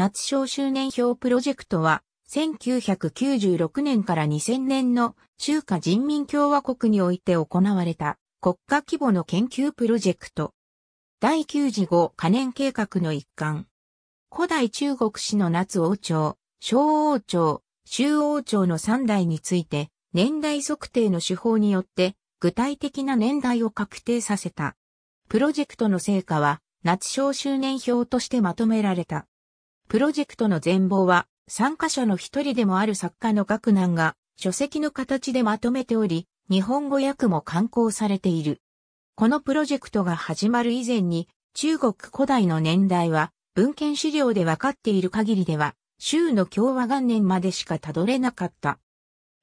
夏小周年表プロジェクトは、1996年から2000年の中華人民共和国において行われた国家規模の研究プロジェクト。第9次号可燃計画の一環。古代中国史の夏王朝、小王朝、周王朝の3代について、年代測定の手法によって具体的な年代を確定させた。プロジェクトの成果は、夏小周年表としてまとめられた。プロジェクトの全貌は、参加者の一人でもある作家の学難が、書籍の形でまとめており、日本語訳も刊行されている。このプロジェクトが始まる以前に、中国古代の年代は、文献資料で分かっている限りでは、週の共和元年までしかたどれなかった。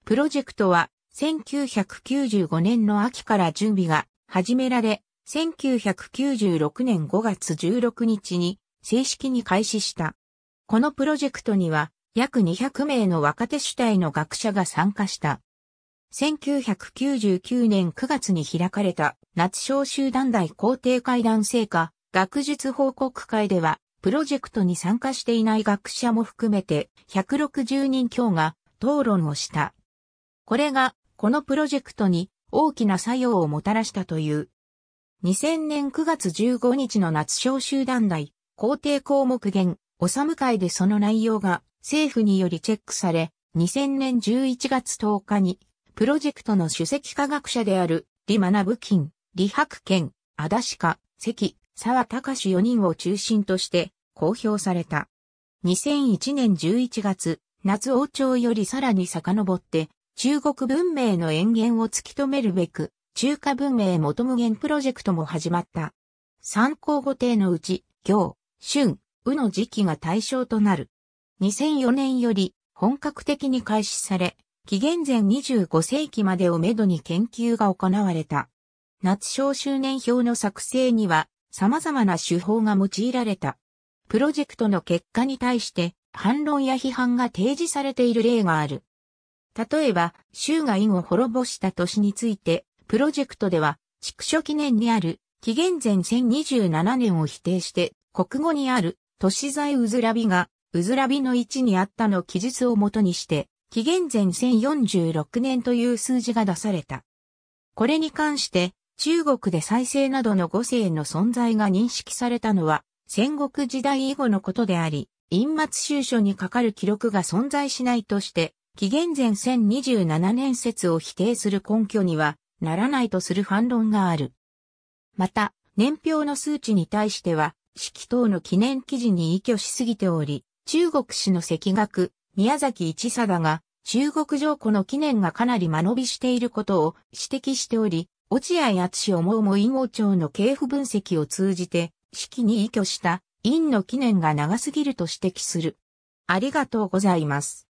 プロジェクトは、1995年の秋から準備が始められ、1996年5月16日に正式に開始した。このプロジェクトには約200名の若手主体の学者が参加した。1999年9月に開かれた夏小集団大皇帝会談成果学術報告会では、プロジェクトに参加していない学者も含めて160人強が討論をした。これが、このプロジェクトに大きな作用をもたらしたという。2000年9月15日の夏小集団大皇帝項目言おさむ会でその内容が政府によりチェックされ、2000年11月10日に、プロジェクトの主席科学者である、李学金、李白健、足立家、関、沢隆4人を中心として公表された。2001年11月、夏王朝よりさらに遡って、中国文明の延元を突き止めるべく、中華文明元無限プロジェクトも始まった。参考語定のうち、行、春、うの時期が対象となる。2004年より本格的に開始され、紀元前25世紀までをめどに研究が行われた。夏小周年表の作成には様々な手法が用いられた。プロジェクトの結果に対して反論や批判が提示されている例がある。例えば、州が因を滅ぼした年について、プロジェクトでは、畜書記念にある、紀元前1027年を否定して、国語にある、都市在うずらびが、うずらびの位置にあったの記述をもとにして、紀元前1046年という数字が出された。これに関して、中国で再生などの五世の存在が認識されたのは、戦国時代以後のことであり、陰末収書にかかる記録が存在しないとして、紀元前1027年説を否定する根拠にはならないとする反論がある。また、年表の数値に対しては、式等の記念記事に依拠しすぎており、中国史の赤学、宮崎一貞が、中国上古の記念がかなり間延びしていることを指摘しており、落合厚思うも陰王朝の系譜分析を通じて、式に依拠した陰の記念が長すぎると指摘する。ありがとうございます。